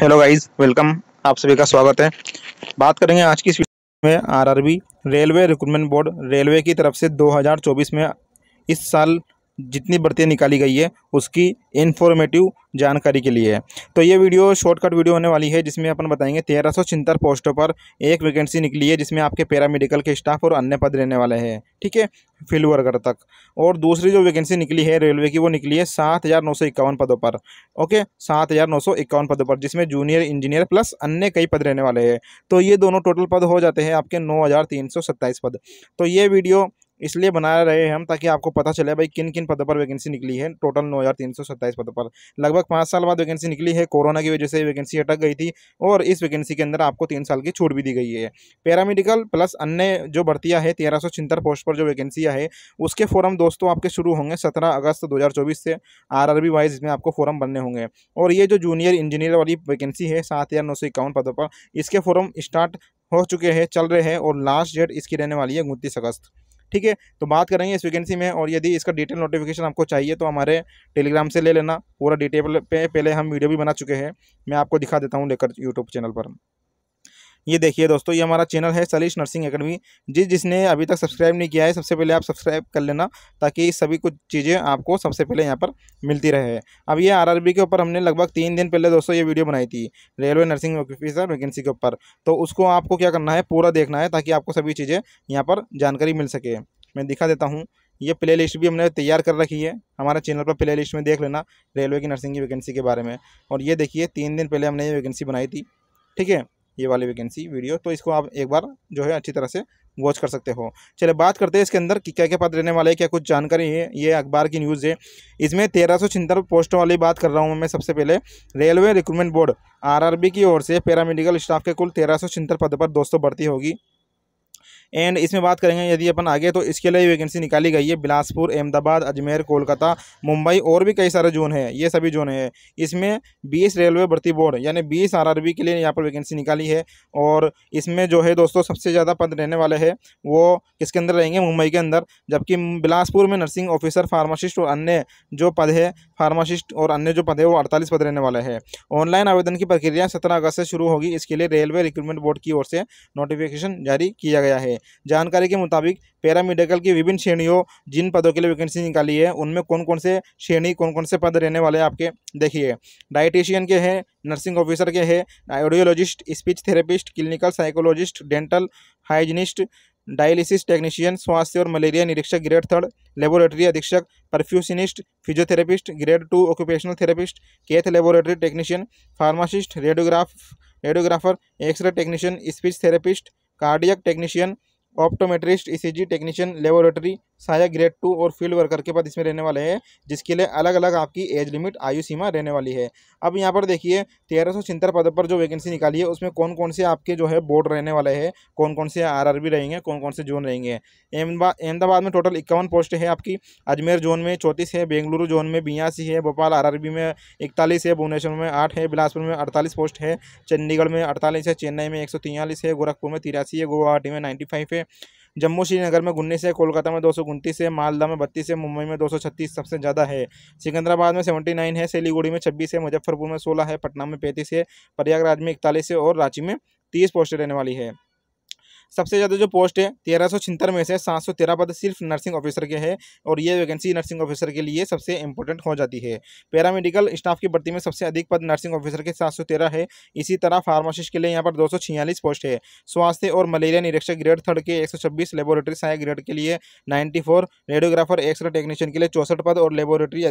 hello guys welcome आप सभी का स्वागत है बात करेंगे आज की इस में RRB railway recruitment board railway की तरफ से 2024 में इस साल जितनी भर्तियाँ निकाली गई है उसकी इन्फॉर्मेटिव जानकारी के लिए तो ये वीडियो शॉर्टकट वीडियो होने वाली है जिसमें अपन बताएंगे तेरह सौ पोस्टों पर एक वैकेंसी निकली है जिसमें आपके पैरामेडिकल के स्टाफ और अन्य पद रहने वाले हैं ठीक है फील्ड वर्कर तक और दूसरी जो वैकेंसी निकली है रेलवे की वो निकली है सात हज़ार नौ सौ इक्यावन पदों पर ओके सात हज़ार नौ सौ इक्यावन पदों पर जिसमें जूनियर इंजीनियर प्लस अन्य कई पद रहने वाले हैं तो ये दोनों टोटल पद हो जाते हैं आपके नौ हज़ार तीन सौ सत्ताईस पद तो ये वीडियो इसलिए बना रहे हैं हम ताकि आपको पता चले भाई किन किन पदों पर वैकेंसी निकली है टोटल नौ हज़ार तीन सौ सत्ताईस पदों पर लगभग पाँच साल बाद वैकेंसी निकली है कोरोना की वजह से वैकेंसी अटक गई थी और इस वैकेंसी के अंदर आपको तीन साल की छूट भी दी गई है पैरामेडिकल प्लस अन्य जो भर्तियाँ हैं तेरह सौ छिहत्तर पोस्ट पर जो वैकेंसियाँ है उसके फॉरम दोस्तों आपके शुरू होंगे सत्रह अगस्त दो से आर आर वाइज इसमें आपको फॉरम भरने होंगे और ये जो जूनियर इंजीनियर वाली वैकेंसी है सात हज़ार नौ सौ इक्यावन पदों पर इसके फॉरम स्टार्ट हो चुके हैं चल रहे हैं और लास्ट डेट इसकी रहने वाली है उनतीस अगस्त ठीक है तो बात करेंगे इस वैकेंसी में और यदि इसका डिटेल नोटिफिकेशन आपको चाहिए तो हमारे टेलीग्राम से ले लेना पूरा डिटेल पे पहले हम वीडियो भी बना चुके हैं मैं आपको दिखा देता हूँ लेकर यूट्यूब चैनल पर ये देखिए दोस्तों ये हमारा चैनल है सलीश नर्सिंग एकेडमी जिस जिसने अभी तक सब्सक्राइब नहीं किया है सबसे पहले आप सब्सक्राइब कर लेना ताकि सभी कुछ चीज़ें आपको सबसे पहले यहाँ पर मिलती रहे अब ये आरआरबी के ऊपर हमने लगभग तीन दिन पहले दोस्तों ये वीडियो बनाई थी रेलवे नर्सिंग ऑफिसर वैकेंसी के ऊपर तो उसको आपको क्या करना है पूरा देखना है ताकि आपको सभी चीज़ें यहाँ पर जानकारी मिल सके मैं दिखा देता हूँ ये प्ले लिस्ट भी हमने तैयार कर रखी है हमारे चैनल पर प्ले लिस्ट में देख लेना रेलवे की नर्सिंग की वैकेंसी के बारे में और ये देखिए तीन दिन पहले हमने ये वैकेंसी बनाई थी ठीक है ये वाली वैकेंसी वीडियो तो इसको आप एक बार जो है अच्छी तरह से वॉच कर सकते हो चलिए बात करते हैं इसके अंदर कि क्या क्या पद रहने वाले हैं क्या कुछ जानकारी है ये अखबार की न्यूज़ है इसमें तेरह सौ छिहत्तर पोस्टों वाली बात कर रहा हूँ मैं सबसे पहले रेलवे रिक्रूटमेंट बोर्ड आरआरबी की ओर से पैरामेडिकल स्टाफ के कुल तेरह सौ छिहत्तर पद पर दोस्तों भर्ती होगी एंड इसमें बात करेंगे यदि अपन आगे तो इसके लिए वैकेंसी निकाली गई है बिलासपुर अहमदाबाद अजमेर कोलकाता मुंबई और भी कई सारे जोन है ये सभी जोन है इसमें बीस रेलवे भर्ती बोर्ड यानी बीस आर के लिए यहाँ पर वैकेंसी निकाली है और इसमें जो है दोस्तों सबसे ज़्यादा पद रहने वाले हैं वो किसके अंदर रहेंगे मुंबई के अंदर जबकि बिलासपुर में नर्सिंग ऑफिसर फार्मासिस्ट और अन्य जो पद है फार्मासिस्ट और अन्य जो पद है वो अड़तालीस पद रहने वाले हैं ऑनलाइन आवेदन की प्रक्रिया सत्रह अगस्त से शुरू होगी इसके लिए रेलवे रिक्रूटमेंट बोर्ड की ओर से नोटिफिकेशन जारी किया गया है है जानकारी के मुताबिक पैरा मेडिकल की विभिन्न श्रेणियों जिन पदों के लिए वैकेंसी निकाली है उनमें कौन कौन से श्रेणी कौन कौन से पद रहने वाले आपके देखिए डाइटिशियन के हैं नर्सिंग ऑफिसर के हैं ideologist speech therapist clinical psychologist dental hygienist dialysis technician स्वास्थ्य और मलेरिया निरीक्षक ग्रेड थर्ड लेबोरेटरी अधीक्षक perfusionist physiotherapist grade two occupational therapist cath laboratory technician pharmacist radiograph radiographer X-ray technician speech therapist cardiac technician optometrist ECG technician laboratory सहायक grade two और field worker के पद इसमें रहने वाले हैं जिसके लिए अलग अलग आपकी एज लिमिट आयु सीमा रहने वाली है अब यहाँ पर देखिए तेरह सौ छिहत्तर पदों पर जो वैकेंसी निकाली है उसमें कौन कौन से आपके जो है बोर्ड रहने वाले हैं कौन कौन से बी रहेंगे कौन कौन से जोन रहेंगे अहमदाबाद में टोटल इक्यावन पोस्ट है आपकी अजमेर जोन में चौंतीस है बेंगलुरु जोन में बयासी है भोपाल आर में इकतालीस है भुवनेश्वर में आठ है बिलासपुर में अड़तालीस पोस्ट है चंडीगढ़ में अड़तालीस है चेन्नई में एक है गोरखपुर में तिरासी है गुवाहाटी में नाइन्टी है जम्मू श्रीनगर में उन्नीस है कोलकाता में दो सौ उनतीस है मालदा में बत्तीस है मुंबई में दो सौ छत्तीस सबसे ज़्यादा है सिकंदराबाद में सेवेंटी नाइन है सिलीगुड़ी में छब्बीस है मुजफ्फरपुर में सोलह है पटना में पैंतीस है प्रयागराज में इकतालीस है और रांची में तीस पोस्टें रहने वाली है सबसे ज़्यादा जो पोस्ट है तेरह में से सात पद सिर्फ नर्सिंग ऑफिसर के है और ये वैकेंसी नर्सिंग ऑफिसर के लिए सबसे इंपॉर्टेंट हो जाती है पैरामेडिकल स्टाफ की भर्ती में सबसे अधिक पद नर्सिंग ऑफिसर के सात है इसी तरह फार्मासिस्ट के लिए यहाँ पर दो पोस्ट है स्वास्थ्य और मलेरिया निरीक्षक ग्रेड थर्ड के एक लेबोरेटरी सहायक ग्रेड के लिए नाइन्टी रेडियोग्राफर एक्सरे टेक्नीशियन के लिए चौसठ पद और लेबोरेटरी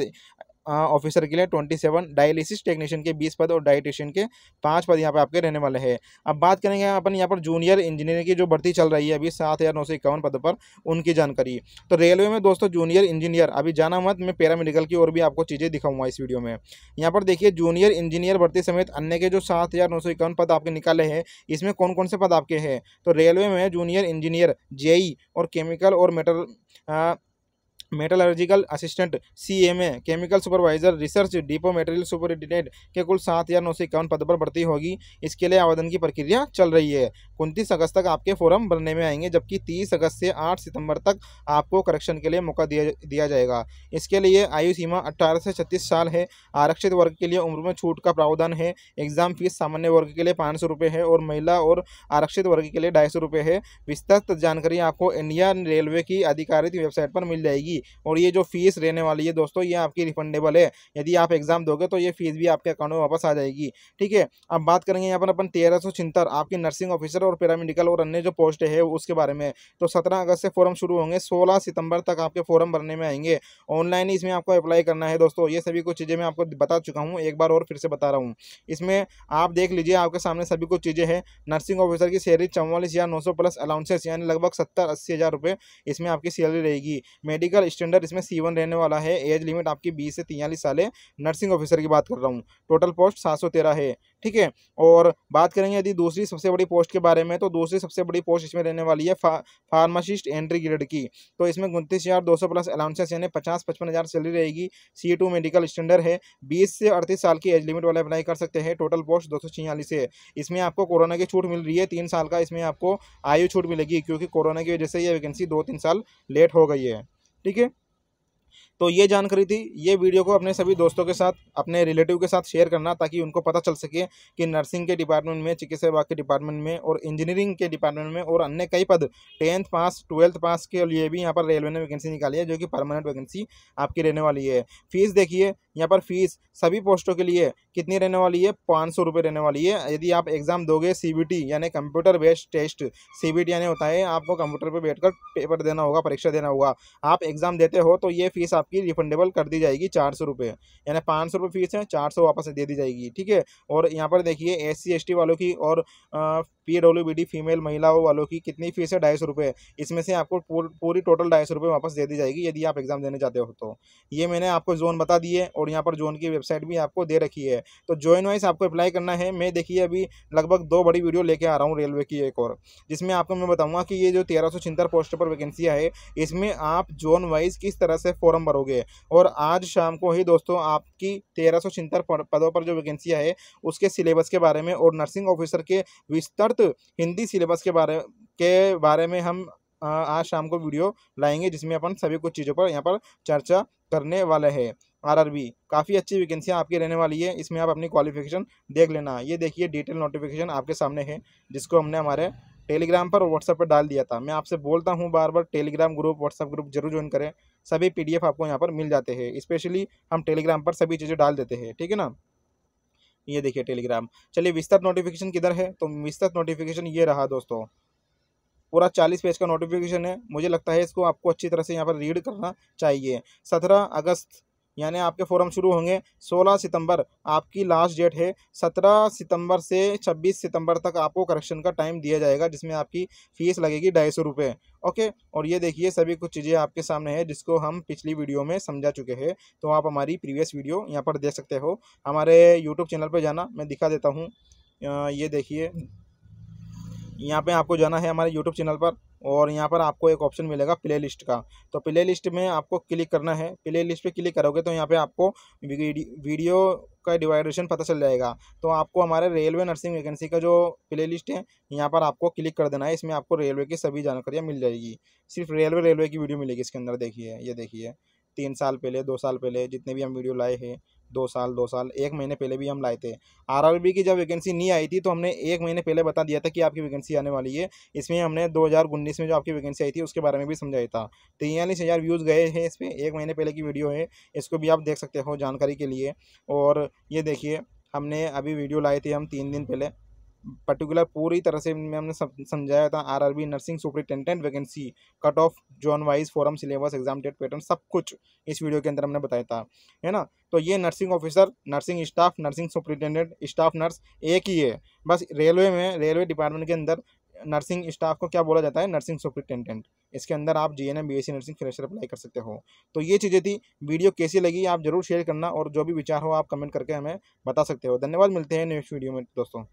ऑफिसर के लिए ट्वेंटी सेवन डायलिसिस टेक्नीशियन के बीस पद और डाइटिशियन के पाँच पद यहाँ पर आपके रहने वाले हैं अब बात करेंगे अपन यहाँ पर जूनियर इंजीनियर की जो भर्ती चल रही है अभी सात हज़ार नौ सौ इक्यावन पद पर उनकी जानकारी तो रेलवे में दोस्तों जूनियर इंजीनियर अभी जाना मत मैं पैरामेडिकल की और भी आपको चीज़ें दिखाऊंगा इस वीडियो में यहाँ पर देखिए जूनियर इंजीनियर भर्ती समेत अन्य के जो सात हज़ार नौ सौ इक्यावन पद आपके निकाले हैं इसमें कौन कौन से पद आपके हैं तो रेलवे में जूनियर इंजीनियर जेई और केमिकल और metal metallurgical assistant CMA chemical supervisor research depot material superintendent के कुल सात या नौ सौ इक्यावन पद पर भर्ती होगी इसके लिए आवेदन की प्रक्रिया चल रही है उनतीस अगस्त तक आपके फॉर्म भरने में आएंगे जबकि तीस अगस्त से आठ सितंबर तक आपको करेक्शन के लिए मौका दिया दिया जाएगा इसके लिए आयु सीमा अट्ठारह से छत्तीस साल है आरक्षित वर्ग के लिए उम्र में छूट का प्रावधान है एग्जाम फीस सामान्य वर्ग के लिए पाँच सौ है और महिला और आरक्षित वर्ग के लिए ढाई सौ है विस्तृत जानकारी आपको इंडियन रेलवे की आधिकारिक वेबसाइट पर मिल जाएगी और ये जो फीस रहने वाली है दोस्तों ये आपकी रिफंडेबल है यदि आप एग्ज़ाम दोगे तो ये फीस भी आपके अकाउंट में वापस आ जाएगी ठीक है अब बात करेंगे यहाँ पर अपन तेरह सौ आपकी नर्सिंग ऑफिसर और पैरामेडिकल और अन्य जो पोस्ट है उसके बारे में तो सत्रह अगस्त से फॉर्म शुरू होंगे सोलह सितंबर तक आपके फॉर्म भरने में आएंगे ऑनलाइन इसमें आपको अप्लाई करना है दोस्तों ये सभी कुछ चीज़ें मैं आपको बता चुका हूँ एक बार और फिर से बता रहा हूँ इसमें आप देख लीजिए आपके सामने सभी कुछ चीज़ें हैं नर्सिंग ऑफिसर की सैलरी चौवालीस हज़ार नौ सौ प्लस अलाउंसेस यानी लगभग सत्तर अस्सी हज़ार रुपये इसमें आपकी सैलरी रहेगी मेडिकल स्टैंडर्ड इसमें सी वन रहने वाला है एज लिमिट आपकी बीस से तियालीस साल है नर्सिंग ऑफिसर की बात कर रहा हूँ टोटल पोस्ट सात सौ तेरह है ठीक है और बात करेंगे यदि दूसरी सबसे बड़ी पोस्ट के बारे में तो दूसरी सबसे बड़ी पोस्ट इसमें रहने वाली है फा, फार्मासिस्ट एंट्री ग्रेड की तो इसमें उनतीस हज़ार दो सौ प्लस अलाउंसेस यानी पचास पचपन हज़ार सैलरी रहेगी सी टू मेडिकल स्टैंडर्ड है बीस से अड़तीस साल की एज लिमिट वाले अप्लाई कर सकते हैं टोटल पोस्ट दो सौ छियालीस है इसमें आपको कोरोना की छूट मिल रही है तीन साल का इसमें आपको आयु छूट मिलेगी क्योंकि कोरोना की वजह से यह वैकेंसी दो तीन साल लेट हो गई है ठीक है तो ये जानकारी थी ये वीडियो को अपने सभी दोस्तों के साथ अपने रिलेटिव के साथ शेयर करना ताकि उनको पता चल सके कि नर्सिंग के डिपार्टमेंट में चिकित्सा विभाग के डिपार्टमेंट में और इंजीनियरिंग के डिपार्टमेंट में और अन्य कई पद टेंथ पास ट्वेल्थ पास के लिए भी यहाँ पर रेलवे ने वैकेंसी निकाली है जो कि परमानेंट वैकेंसी आपकी रहने वाली है फीस देखिए यहाँ पर फीस सभी पोस्टों के लिए कितनी रहने वाली है पाँच सौ रुपये रहने वाली है यदि आप एग्ज़ाम दोगे सी यानी कंप्यूटर बेस्ड टेस्ट सी यानी होता है आपको कंप्यूटर पर बैठकर पेपर देना होगा परीक्षा देना होगा आप एग्ज़ाम देते हो तो ये फीस आपकी रिफंडेबल कर दी जाएगी चार सौ रुपये यानी पाँच सौ रुपये फीस है चार सौ वापस दे दी जाएगी ठीक है और यहाँ पर देखिए एस सी वालों की और P W B D female महिलाओं वालों की कितनी फीस है ढाई सौ रुपये इसमें से आपको पूरी टोटल ढाई सौ रुपये वापस दे दी जाएगी यदि आप एग्ज़ाम देने जाते हो तो ये मैंने आपको जोन बता दिए और और यहाँ पर जोन की वेबसाइट भी आपको दे रखी है तो जॉइन वाइज आपको अप्लाई करना है मैं देखिए अभी लगभग दो बड़ी वीडियो लेके आ रहा हूँ रेलवे की एक और जिसमें आपको मैं बताऊँगा कि ये जो तेरह सौ पोस्ट पर वैकेंसी है इसमें आप जोन वाइज किस तरह से फॉर्म भरोगे और आज शाम को ही दोस्तों आपकी तेरह सौ पदों पर जो वैकेंसी है उसके सिलेबस के बारे में और नर्सिंग ऑफिसर के विस्तृत हिंदी सिलेबस के बारे के बारे में हम आज शाम को वीडियो लाएंगे जिसमें अपन सभी कुछ चीज़ों पर यहाँ पर चर्चा करने वाले हैं आरआरबी काफ़ी अच्छी वैकेंसियाँ आपकी रहने वाली है इसमें आप अपनी क्वालिफिकेशन देख लेना ये देखिए डिटेल नोटिफिकेशन आपके सामने है जिसको हमने हमारे टेलीग्राम पर और व्हाट्सएप पर डाल दिया था मैं आपसे बोलता हूँ बार बार टेलीग्राम ग्रुप व्हाट्सएप ग्रुप जरूर ज्वाइन करें सभी पी आपको यहाँ पर मिल जाते हैं स्पेशली हम टेलीग्राम पर सभी चीज़ें डाल देते हैं ठीक है ना ये देखिए टेलीग्राम चलिए विस्तृत नोटिफिकेशन किधर है तो विस्तृत नोटिफिकेशन ये रहा दोस्तों पूरा चालीस पेज का नोटिफिकेशन है मुझे लगता है इसको आपको अच्छी तरह से यहाँ पर रीड करना चाहिए सत्रह अगस्त यानी आपके फोरम शुरू होंगे 16 सितंबर आपकी लास्ट डेट है 17 सितंबर से 26 सितंबर तक आपको करेक्शन का टाइम दिया जाएगा जिसमें आपकी फ़ीस लगेगी ढाई सौ रुपये ओके और ये देखिए सभी कुछ चीज़ें आपके सामने है जिसको हम पिछली वीडियो में समझा चुके हैं तो आप हमारी प्रीवियस वीडियो यहाँ पर देख सकते हो हमारे यूट्यूब चैनल पर जाना मैं दिखा देता हूँ ये देखिए यहाँ पर आपको जाना है हमारे यूट्यूब चैनल पर और यहाँ पर आपको एक ऑप्शन मिलेगा प्ले लिस्ट का तो प्ले लिस्ट में आपको क्लिक करना है प्ले लिस्ट पे क्लिक करोगे तो यहाँ पे आपको वीडियो का डिवाइडेशन पता चल जाएगा तो आपको हमारे रेलवे नर्सिंग वैकेंसी का जो प्ले लिस्ट है यहाँ पर आपको क्लिक कर देना है इसमें आपको रेलवे की सभी जानकारियाँ मिल जाएगी सिर्फ रेलवे रेलवे की वीडियो मिलेगी इसके अंदर देखिए ये देखिए तीन साल पहले दो साल पहले जितने भी हम वीडियो लाए हैं दो साल दो साल एक महीने पहले भी हम लाए थे आर की जब वैकेंसी नहीं आई थी तो हमने एक महीने पहले बता दिया था कि आपकी वैकेंसी आने वाली है इसमें हमने दो में जो आपकी वैकेंसी आई थी उसके बारे में भी समझाया था तेयलीस हज़ार व्यूज़ गए हैं इस पर एक महीने पहले की वीडियो है इसको भी आप देख सकते हो जानकारी के लिए और ये देखिए हमने अभी वीडियो लाए थे हम तीन दिन पहले पर्टिकुलर पूरी तरह से इनमें हमने समझाया था RRB nursing superintendent vacancy cut off zone wise form syllabus exam date pattern सब कुछ इस वीडियो के अंदर हमने बताया था है ना तो ये nursing officer nursing staff nursing superintendent staff nurse एक ही है बस रेलवे में रेलवे डिपार्टमेंट के अंदर नर्सिंग स्टाफ को क्या बोला जाता है नर्सिंग सुपरिटेंडेंट इसके अंदर आप G N M B S C nursing fresher apply कर सकते हो तो ये चीज़ें थी वीडियो कैसी लगी आप जरूर शेयर करना और जो भी विचार हो आप कमेंट करके हमें बता सकते हो धन्यवाद मिलते हैं नेक्स्ट वीडियो में दोस्तों